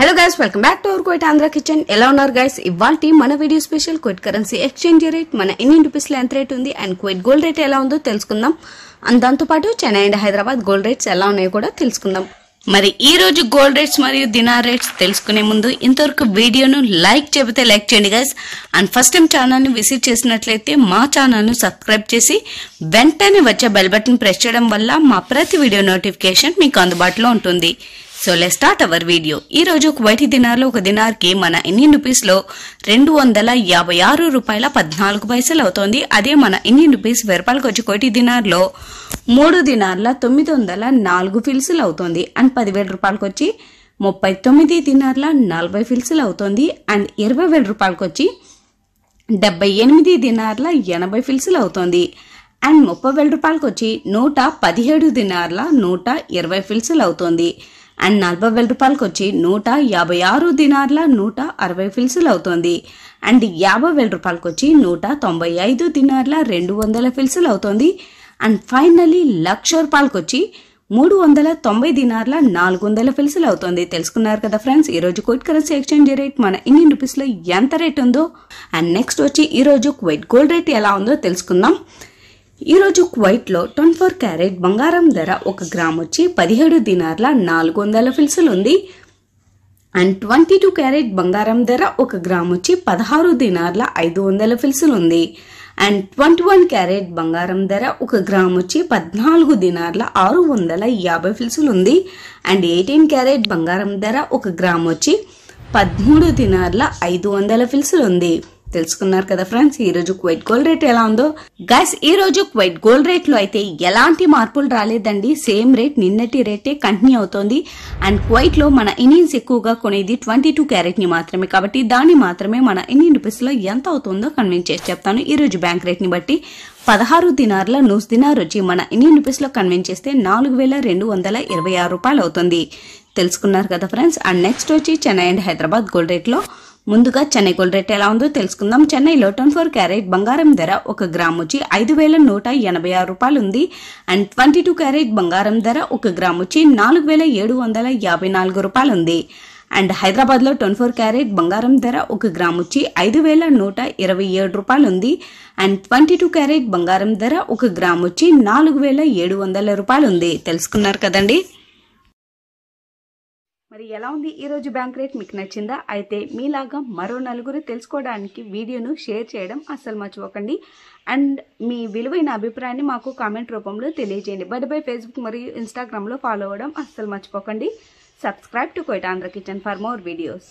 hello guys welcome back to our Kuwait Andhra kitchen ఎలా ఉన్నారు guys ఇవాళ మన video special Kuwait currency exchange rate మన ఇండియన్ రూపీస్లో ఎంత రేట్ ఉంది అండ్ కోయిట్ గోల్డ్ రేట్ ఎలా ఉందో తెలుసుకుందాం అండ్ దాంతోపాటు Chennai and Hyderabad gold rates ఎలా ఉన్నాయో కూడా తెలుసుకుందాం మరి ఈ రోజు గోల్డ్ రేట్స్ మరియు దినార్ రేట్స్ తెలుసుకునే ముందు ఇంతవరకు వీడియోను లైక్ చెబితే లైక్ చేయండి గైస్ అండ్ ఫస్ట్ టైం ఛానల్ని విజిట్ చేసినట్లయితే మా ఛానల్ను సబ్స్క్రైబ్ చేసి వెంటనే వచ్చే బెల్ బటన్ ప్రెస్ చేయడం వల్ల మా ప్రతి వీడియో నోటిఫికేషన్ మీకు అందుబాటులో ఉంటుంది so let start our video ఈ రోజు కువైటి దినార్లో ఒక దినార్కి మన ఇండియన్ రూపీస్ లో రెండు వందల యాభై ఆరు రూపాయల పద్నాలుగు పైసలు అవుతోంది అదే మన ఇండియన్ రూపీస్ వెరపాలకు వచ్చి కోటి దినార్లో మూడు దినార్ల తొమ్మిది వందల నాలుగు ఫిల్సులు అవుతోంది అండ్ పదివేల రూపాయలకు వచ్చి ముప్పై తొమ్మిది దినార్ల నలభై ఫిల్సులు అవుతోంది అండ్ ఇరవై వేల రూపాయలకు వచ్చి డెబ్బై ఎనిమిది దినార్ల ఎనభై ఫిల్సులు అవుతోంది అండ్ ముప్పై వేల రూపాయలకు వచ్చి నూట పదిహేడు దినార్ల నూట ఇరవై ఫిల్సులు అవుతోంది అండ్ నలభై వేల రూపాయలకు వచ్చి నూట యాభై ఆరు దినార్ల నూట అరవై ఫిల్సులు అవుతుంది అండ్ యాభై వేల రూపాయలకు వచ్చి నూట తొంభై ఐదు దినార్ల రెండు వందల ఫిల్సులు అవుతుంది అండ్ ఫైనలీ లక్ష రూపాయలకు వచ్చి మూడు వందల తొంభై దినార్ల నాలుగు వందల ఫిల్సులు అవుతుంది తెలుసుకున్నారు కదా ఫ్రెండ్స్ ఈరోజు కోట్ కరెన్సీ ఎక్స్చేంజ్ రేట్ మన ఇండియన్ రూపీస్లో ఎంత రేట్ ఉందో అండ్ నెక్స్ట్ వచ్చి ఈరోజు క్వైట్ గోల్డ్ రేట్ ఎలా ఉందో తెలుసుకుందాం ఈరోజు క్వైట్లో ట్వంటీ ఫోర్ క్యారెట్ బంగారం ధర ఒక గ్రామ్ వచ్చి పదిహేడు దినార్ల నాలుగు వందల ఫిల్సులు ఉంది అండ్ ట్వంటీ టూ క్యారెట్ బంగారం ధర ఒక గ్రామ్ వచ్చి పదహారు దినార్ల ఐదు వందల ఫిల్సులు ఉంది అండ్ ట్వంటీ వన్ క్యారెట్ బంగారం ధర ఒక గ్రామ్ వచ్చి పద్నాలుగు దినార్ల ఆరు వందల యాభై ఫిల్సులు ఉంది అండ్ ఎయిటీన్ క్యారెట్ బంగారం ధర ఒక గ్రామ్ వచ్చి పదమూడు దినార్ల ఐదు వందల ఫిల్సులు ఉంది తెలుసుకున్నారు కదా ఫ్రెండ్స్ ఈ రోజు క్వైట్ గోల్డ్ రేట్ ఎలా ఉందో గైస్ ఈ రోజు క్వైట్ గోల్డ్ రేట్ లో అయితే ఎలాంటి మార్పులు రాలేదండి సేమ్ రేట్ నిన్నటి రేటే కంటిన్యూ అవుతోంది అండ్ క్వైట్ లో మన ఇనియన్స్ ఎక్కువగా కొనేది ట్వంటీ టూ క్యారెట్ ని మాత్రమే కాబట్టి దాన్ని మాత్రమే మన ఇన్నింగ్ రూపీస్ లో ఎంత అవుతుందో కన్విన్స్ చేసి చెప్తాను ఈ రోజు బ్యాంక్ రేట్ ని బట్టి పదహారు దినార్ల నూస్ దినార్ వచ్చి మన ఇన్నింగ్ రూపీస్ లో కన్విన్స్ చేస్తే నాలుగు వేల రెండు వందల ఇరవై ఆరు రూపాయలు అవుతుంది తెలుసుకున్నారు కదా ఫ్రెండ్స్ అండ్ నెక్స్ట్ వచ్చి చెన్నై అండ్ హైదరాబాద్ గోల్డ్ రేట్లో ముందుగా చెన్నై గోల్డ్ రేట్ ఎలా ఉందో తెలుసుకుందాం చెన్నైలో ట్వంటీ ఫోర్ క్యారెట్ బంగారం ధర ఒక గ్రామ్ వచ్చి ఐదు వేల నూట ఎనభై ఆరు రూపాయలు ఉంది అండ్ ట్వంటీ టూ క్యారెట్ బంగారం ధర ఒక గ్రామ్ వచ్చి నాలుగు వేల ఏడు వందల యాభై నాలుగు రూపాయలు ఉంది అండ్ హైదరాబాద్లో ట్వంటీ ఫోర్ క్యారెట్ బంగారం ధర ఒక గ్రామ్ వచ్చి ఐదు వేల నూట ఇరవై ఏడు రూపాయలు ఉంది అండ్ ట్వంటీ టూ క్యారెట్ బంగారం ధర ఒక గ్రామ్ వచ్చి నాలుగు వేల ఏడు వందల రూపాయలు ఉంది తెలుసుకున్నారు కదండి మరి ఎలా ఉంది ఈరోజు బ్యాంక్ రేట్ మీకు నచ్చిందా అయితే మీలాగా మరో నలుగురు తెలుసుకోవడానికి వీడియోను షేర్ చేయడం అస్సలు మర్చిపోకండి అండ్ మీ విలువైన అభిప్రాయాన్ని మాకు కామెంట్ రూపంలో తెలియజేయండి బట్ బై ఫేస్బుక్ మరియు ఇన్స్టాగ్రామ్లో ఫాలో అవ్వడం అస్సలు మర్చిపోకండి subscribe to Kuwait Andhra kitchen for more videos